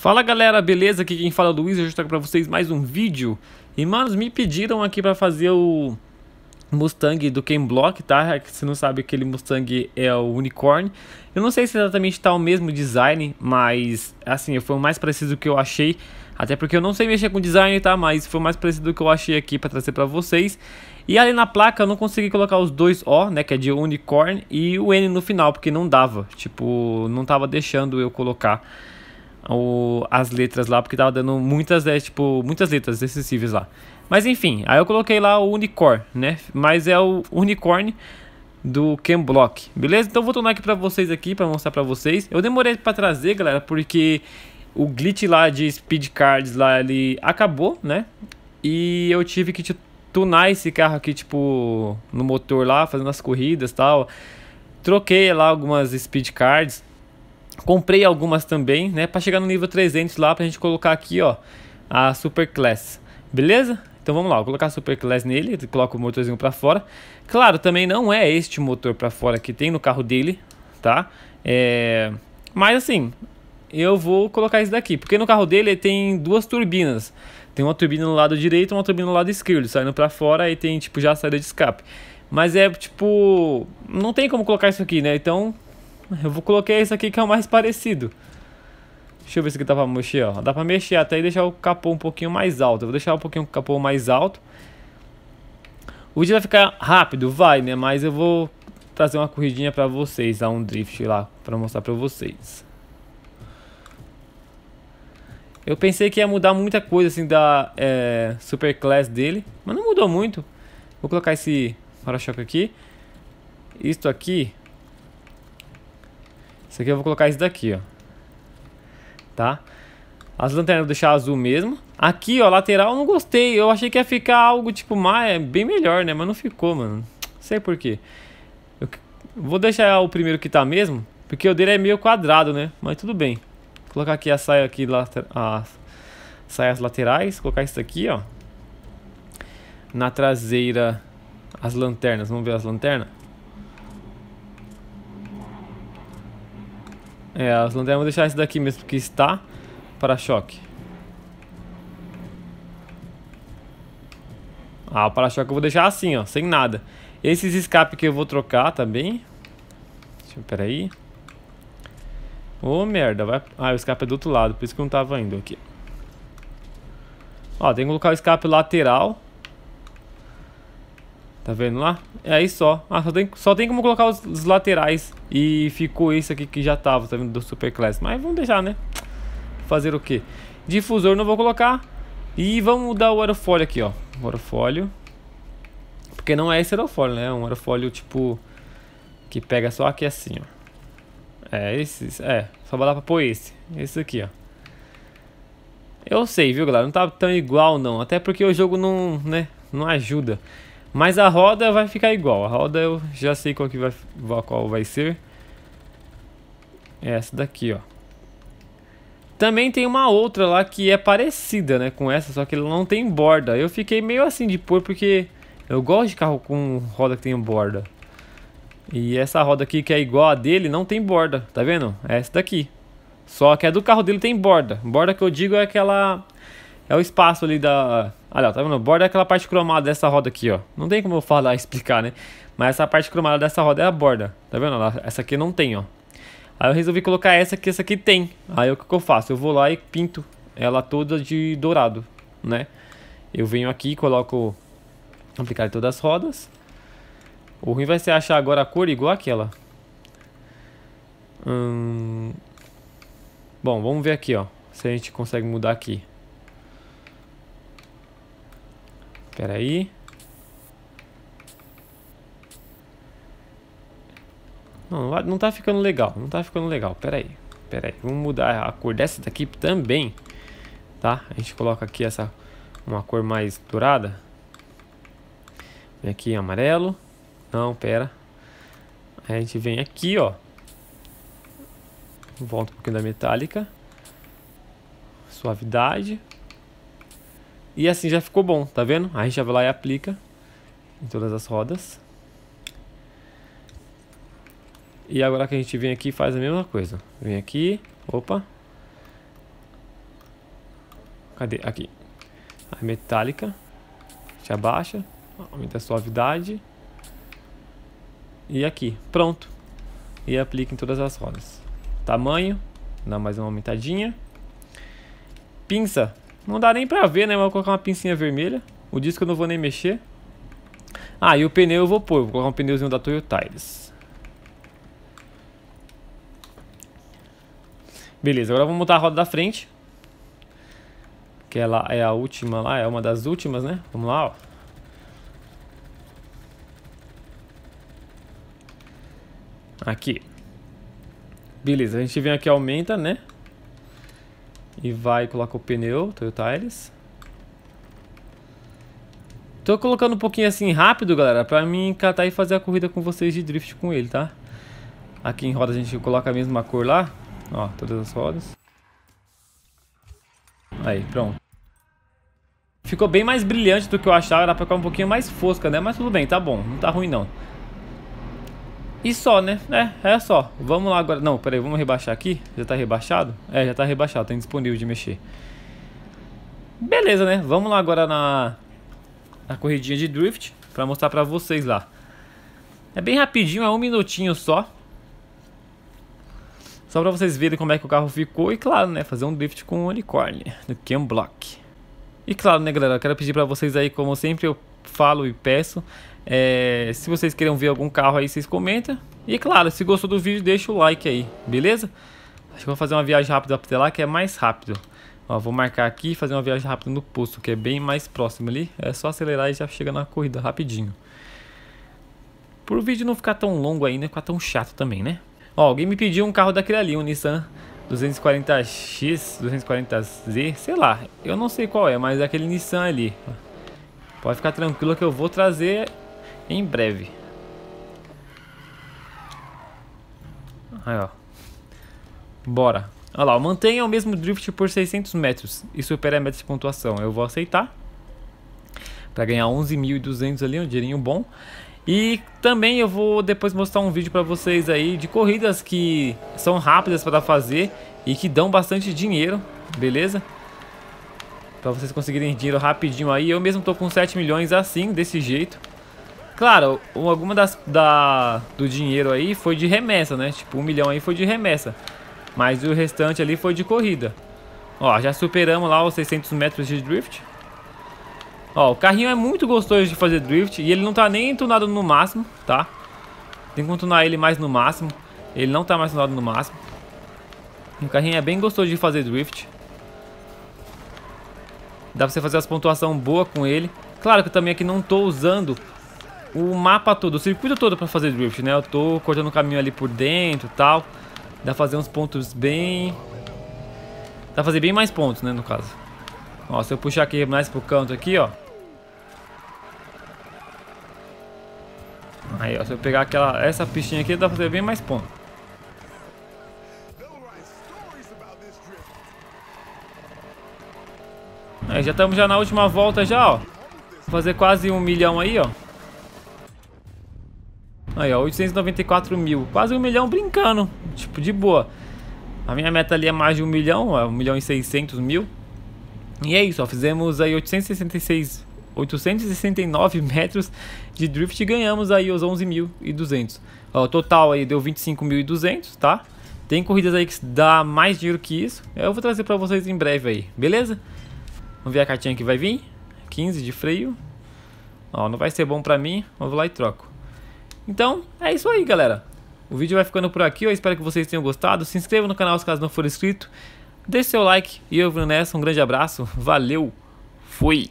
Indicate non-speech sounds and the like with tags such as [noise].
Fala galera, beleza? Aqui quem fala é o Luiz, hoje eu trago pra vocês mais um vídeo E mano, me pediram aqui pra fazer o Mustang do Ken Block, tá? Se é não sabe, aquele Mustang é o Unicorn Eu não sei se exatamente tá o mesmo design, mas assim, foi o mais preciso que eu achei Até porque eu não sei mexer com design, tá? Mas foi o mais preciso que eu achei aqui pra trazer pra vocês E ali na placa eu não consegui colocar os dois O, né, que é de Unicorn E o N no final, porque não dava, tipo, não tava deixando eu colocar o, as letras lá, porque tava dando muitas, é, tipo, muitas letras excessivas lá. Mas enfim, aí eu coloquei lá o Unicorn, né? Mas é o Unicorn do Ken Block, beleza? Então vou tornar aqui pra vocês aqui, pra mostrar pra vocês. Eu demorei pra trazer, galera, porque o glitch lá de speed cards lá, ele acabou, né? E eu tive que tipo, tunar esse carro aqui, tipo, no motor lá, fazendo as corridas e tal. Troquei lá algumas speed cards Comprei algumas também, né? Para chegar no nível 300 lá, pra gente colocar aqui, ó, a Super Class. Beleza? Então vamos lá, vou colocar a Super Class nele, coloco o motorzinho para fora. Claro, também não é este motor para fora que tem no carro dele, tá? É... Mas assim, eu vou colocar isso daqui, porque no carro dele tem duas turbinas. Tem uma turbina no lado direito e uma turbina no lado esquerdo, saindo para fora e tem tipo já a saída de escape. Mas é tipo, não tem como colocar isso aqui, né? Então [laughs] Eu vou colocar esse aqui que é o mais parecido. Deixa eu ver se aqui dá pra mexer, ó. Dá pra mexer até e deixar o capô um pouquinho mais alto. Eu vou deixar um pouquinho o capô mais alto. O dia vai ficar rápido, vai, né? Mas eu vou trazer uma corridinha pra vocês, dar um drift lá, pra mostrar pra vocês. Eu pensei que ia mudar muita coisa, assim, da é, Class dele. Mas não mudou muito. Vou colocar esse para-choque aqui. Isto aqui aqui eu vou colocar isso daqui, ó. Tá? As lanternas eu vou deixar azul mesmo. Aqui, ó, lateral eu não gostei. Eu achei que ia ficar algo tipo mais, é bem melhor, né? Mas não ficou, mano. Não sei por quê. Eu vou deixar o primeiro que tá mesmo, porque o dele é meio quadrado, né? Mas tudo bem. Vou colocar aqui a saia aqui, as saias laterais. Colocar isso aqui, ó. Na traseira, as lanternas. Vamos ver as lanternas? É, as lanternas vão deixar esse daqui mesmo, porque está para choque. Ah, o para-choque eu vou deixar assim, ó, sem nada. Esses escapes que eu vou trocar também. Deixa eu, peraí. Ô, oh, merda, vai... Ah, o escape é do outro lado, por isso que eu não tava indo aqui. Ó, tem que colocar o escape lateral Tá vendo lá? É aí só. Ah, só tem, só tem como colocar os, os laterais. E ficou esse aqui que já tava, tá vendo? Do Superclass. Mas vamos deixar, né? Fazer o quê? Difusor não vou colocar. E vamos mudar o aerofólio aqui, ó. O aerofólio. Porque não é esse aerofólio, né? É um aerofólio, tipo... Que pega só aqui assim, ó. É, esses... É, só vai lá pra pôr esse. Esse aqui, ó. Eu sei, viu, galera? Não tá tão igual, não. Até porque o jogo não, né? Não ajuda. Mas a roda vai ficar igual. A roda eu já sei qual, que vai, qual vai ser. É essa daqui, ó. Também tem uma outra lá que é parecida, né, com essa, só que ela não tem borda. Eu fiquei meio assim de pôr porque eu gosto de carro com roda que tem borda. E essa roda aqui que é igual a dele não tem borda, tá vendo? É essa daqui. Só que a do carro dele tem borda. Borda que eu digo é aquela é o espaço ali da... Olha, tá vendo? O borda é aquela parte cromada dessa roda aqui, ó. Não tem como eu falar, [laughs] explicar, né? Mas essa parte cromada dessa roda é a borda. Tá vendo? Essa aqui não tem, ó. Aí eu resolvi colocar essa que essa aqui tem. Aí o que, que eu faço? Eu vou lá e pinto ela toda de dourado, né? Eu venho aqui, coloco... Aplicar em todas as rodas. O ruim vai ser achar agora a cor igual aquela. Hum... Bom, vamos ver aqui, ó. Se a gente consegue mudar aqui. Espera aí. Não, não tá ficando legal, não tá ficando legal. Pera aí, pera aí. Vamos mudar a cor dessa daqui também, tá? A gente coloca aqui essa, uma cor mais dourada. Vem aqui amarelo. Não, pera. Aí a gente vem aqui, ó. Volta um pouquinho da metálica. Suavidade. E assim já ficou bom, tá vendo? A gente vai lá e aplica em todas as rodas. E agora que a gente vem aqui faz a mesma coisa. Vem aqui, opa. Cadê? Aqui. A metálica. A gente abaixa, aumenta a suavidade. E aqui, pronto. E aplica em todas as rodas. Tamanho, dá mais uma aumentadinha. Pinça, não dá nem pra ver, né? Mas vou colocar uma pincinha vermelha. O disco eu não vou nem mexer. Ah, e o pneu eu vou pôr. Vou colocar um pneuzinho da Toyota Tires. Beleza, agora vamos montar a roda da frente. Que ela é a última lá, é uma das últimas, né? Vamos lá, ó. Aqui. Beleza, a gente vem aqui aumenta, né? E vai colocar coloca o pneu, Toyota Iris. Tô colocando um pouquinho assim rápido, galera, pra mim catar e fazer a corrida com vocês de drift com ele, tá? Aqui em roda a gente coloca a mesma cor lá, ó, todas as rodas. Aí, pronto. Ficou bem mais brilhante do que eu achava, era pra ficar um pouquinho mais fosca, né? Mas tudo bem, tá bom, não tá ruim não. E só, né? É, é só. Vamos lá agora. Não, peraí, vamos rebaixar aqui. Já tá rebaixado? É, já tá rebaixado, tem disponível de mexer. Beleza, né? Vamos lá agora na, na corridinha de drift para mostrar para vocês lá. É bem rapidinho, é um minutinho só. Só para vocês verem como é que o carro ficou e claro, né, fazer um drift com o um unicórnio do Ken Block. E claro, né, galera, eu quero pedir para vocês aí, como sempre, eu falo e peço. É, se vocês querem ver algum carro aí, vocês comentam. E claro, se gostou do vídeo, deixa o like aí, beleza? Acho que vou fazer uma viagem rápida até lá, que é mais rápido. Ó, vou marcar aqui e fazer uma viagem rápida no posto, que é bem mais próximo ali. É só acelerar e já chega na corrida rapidinho. o vídeo não ficar tão longo ainda né? Ficar tão chato também, né? Ó, alguém me pediu um carro daquele ali, um Nissan 240X, 240Z, sei lá. Eu não sei qual é, mas é aquele Nissan ali. Pode ficar tranquilo que eu vou trazer em breve. Aí, ó. Bora. Olha lá, mantenha o mesmo drift por 600 metros e supere a meta de pontuação. Eu vou aceitar. Pra ganhar 11.200 ali, um dinheirinho bom. E também eu vou depois mostrar um vídeo pra vocês aí de corridas que são rápidas para fazer e que dão bastante dinheiro, beleza? Pra vocês conseguirem dinheiro rapidinho aí. Eu mesmo tô com 7 milhões assim, desse jeito. Claro, alguma das, da, do dinheiro aí foi de remessa, né? Tipo, um milhão aí foi de remessa. Mas o restante ali foi de corrida. Ó, já superamos lá os 600 metros de drift. Ó, o carrinho é muito gostoso de fazer drift e ele não tá nem tunado no máximo, tá? Tem que tunar ele mais no máximo. Ele não tá mais tunado no máximo. O carrinho é bem gostoso de fazer drift. Dá pra você fazer as pontuação boa com ele. Claro que eu também aqui não tô usando o mapa todo, o circuito todo pra fazer drift, né? Eu tô cortando o caminho ali por dentro e tal. Dá pra fazer uns pontos bem... Dá pra fazer bem mais pontos, né, no caso. Ó, se eu puxar aqui mais pro canto aqui, ó. Aí, ó, se eu pegar aquela, essa pistinha aqui, dá pra fazer bem mais pontos. É, já estamos já na última volta já, ó. Vou fazer quase um milhão aí, ó. Aí, ó, 894 mil. Quase um milhão brincando. Tipo, de boa. A minha meta ali é mais de um milhão, é um milhão e seiscentos mil. E é isso, ó, fizemos aí 866, 869 [laughs] metros de drift e ganhamos aí os 11.200. O total aí deu 25.200, tá? Tem corridas aí que dá mais dinheiro que isso. Eu vou trazer para vocês em breve aí, beleza? Vamos ver a cartinha que vai vir. 15 de freio. Ó, não vai ser bom pra mim. Vamos lá e troco. Então, é isso aí, galera. O vídeo vai ficando por aqui. Eu espero que vocês tenham gostado. Se inscreva no canal se caso não for inscrito. Deixe seu like. E eu, vou Nessa, um grande abraço. Valeu. Fui.